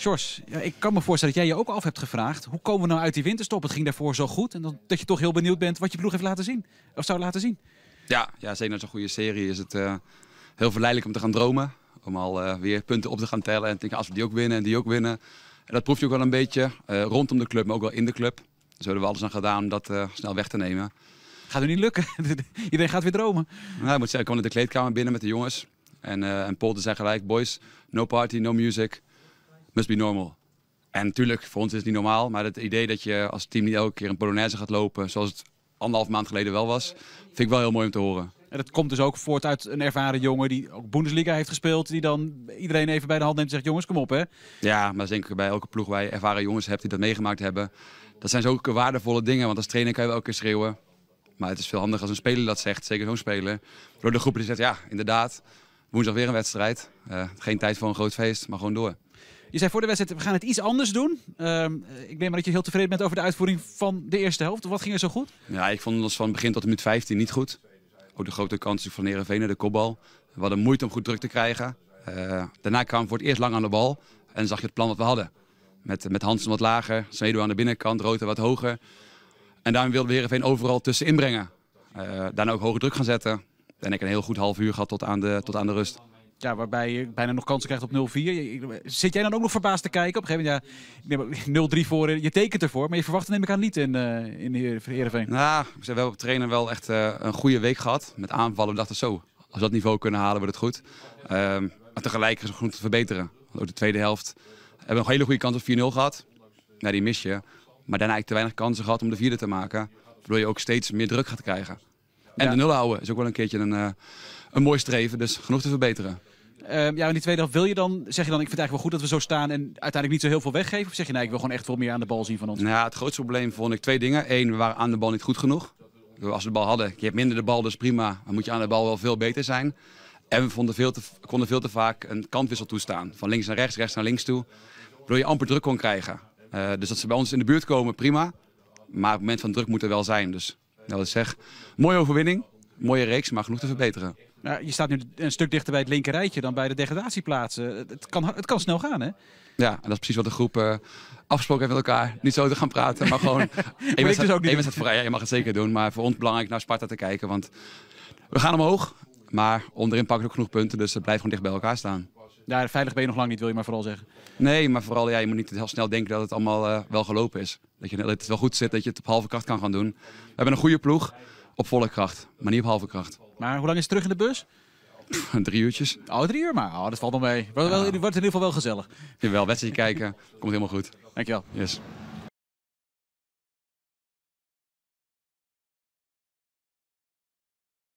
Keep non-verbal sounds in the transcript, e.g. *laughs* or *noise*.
Sjors, ik kan me voorstellen dat jij je ook af hebt gevraagd... hoe komen we nou uit die winterstop? Het ging daarvoor zo goed. En dat je toch heel benieuwd bent wat je ploeg heeft laten zien. Of zou laten zien. Ja, ja zeker als een goede serie is het eh, heel verleidelijk om te gaan dromen. Om al eh, weer punten op te gaan tellen. En te denken, ah, als we die ook winnen en die ook winnen. En dat proef je ook wel een beetje eh, rondom de club, maar ook wel in de club. Dus we hebben we alles aan gedaan om dat snel weg te nemen. Gaat het niet lukken. *laughs* Iedereen gaat weer dromen. Nou, ik moet zeggen, ik kwam in de kleedkamer binnen met de jongens. En, en Polder zei gelijk, boys, no party, no music must be normal. En natuurlijk, voor ons is het niet normaal, maar het idee dat je als team niet elke keer een Polonaise gaat lopen, zoals het anderhalf maand geleden wel was, vind ik wel heel mooi om te horen. En dat komt dus ook voort uit een ervaren jongen die ook Bundesliga heeft gespeeld. Die dan iedereen even bij de hand neemt en zegt, jongens, kom op hè. Ja, maar dat denk ik bij elke ploeg waar je ervaren jongens hebt die dat meegemaakt hebben. Dat zijn zulke waardevolle dingen, want als trainer kan je wel elke keer schreeuwen. Maar het is veel handiger als een speler dat zegt, zeker zo'n speler. Door de groep die zegt, ja, inderdaad, woensdag weer een wedstrijd. Eh, geen tijd voor een groot feest, maar gewoon door. Je zei voor de wedstrijd, we gaan het iets anders doen. Ehm, ik neem maar dat je heel tevreden bent over de uitvoering van de eerste helft. Wat ging er zo goed? Ja, ik vond ons van begin tot minuut 15 niet goed. Ook de grote kans van Herenveen de kopbal. We hadden moeite om goed druk te krijgen. Eh, daarna kwamen we voor het eerst lang aan de bal. En zag je het plan wat we hadden. Met, met Hansen wat lager, Snedo aan de binnenkant, Rote wat hoger. En daarom wilden we Herenveen overal tussenin brengen. Eh, daarna ook hoge druk gaan zetten. En ik een heel goed half uur gehad tot aan de, tot aan de rust ja, waarbij je bijna nog kansen krijgt op 0-4. Zit jij dan ook nog verbaasd te kijken? Op een gegeven moment, ja, 0-3 *laughs* voor, eh, je tekent ervoor. Maar je verwacht neem ik aan niet in, uh, in Heerenveen. Nou, we hebben op trainer wel echt eh, een goede week gehad. Met aanvallen, we dachten zo, als we dat niveau kunnen halen, wordt het goed. Ehm, maar tegelijk is het goed te verbeteren. Ook de tweede helft we hebben we een hele goede kans op 4-0 gehad. Ja, die mis je. Maar daarna eigenlijk te weinig kansen gehad om de vierde te maken. Waardoor je ook steeds meer druk gaat krijgen. En de nul houden is ook wel een keertje een, een mooi streven. Dus genoeg te verbeteren. Ehm, ja, in die tweede helft wil je dan, zeg je dan, ik vind het eigenlijk wel goed dat we zo staan en uiteindelijk niet zo heel veel weggeven? Of zeg je, nee, nou, ik wil gewoon echt veel meer aan de bal zien van ons? Nou, het grootste probleem vond ik twee dingen. Eén, we waren aan de bal niet goed genoeg. Als we de bal hadden, je hebt minder de bal, dus prima. dan moet je aan de bal wel veel beter zijn. En we vonden veel te, konden veel te vaak een kantwissel toestaan. Van links naar rechts, rechts naar links toe. Waardoor je amper druk kon krijgen. Eh, dus dat ze bij ons in de buurt komen, prima. Maar op het moment van druk moet er wel zijn. Dus dat is zeg, mooie overwinning, mooie reeks, maar genoeg te verbeteren. Nou, je staat nu een stuk dichter bij het linkerrijtje dan bij de degradatieplaatsen. Het kan, het kan snel gaan, hè? Ja, en dat is precies wat de groep eh, afgesproken heeft met elkaar. Niet zo te gaan praten, maar gewoon... *laughs* Eén wedstrijd dus Voor, ja, je mag het zeker doen. Maar voor ons belangrijk naar Sparta te kijken, want we gaan omhoog. Maar onderin pakken we ook genoeg punten, dus het blijft gewoon dicht bij elkaar staan. Ja, veilig ben je nog lang niet, wil je maar vooral zeggen. Nee, maar vooral ja, je moet niet heel snel denken dat het allemaal eh, wel gelopen is. Dat, je, dat het wel goed zit, dat je het op halve kracht kan gaan doen. We hebben een goede ploeg op volle kracht, maar niet op halve kracht. Maar hoe lang is het terug in de bus? *laughs* drie uurtjes. Oh, drie uur maar. Oh, dat valt wel mee. Wordt, ja. wordt in ieder geval wel gezellig. Jawel, wedstrijd kijken. Komt helemaal goed. Dankjewel. Yes.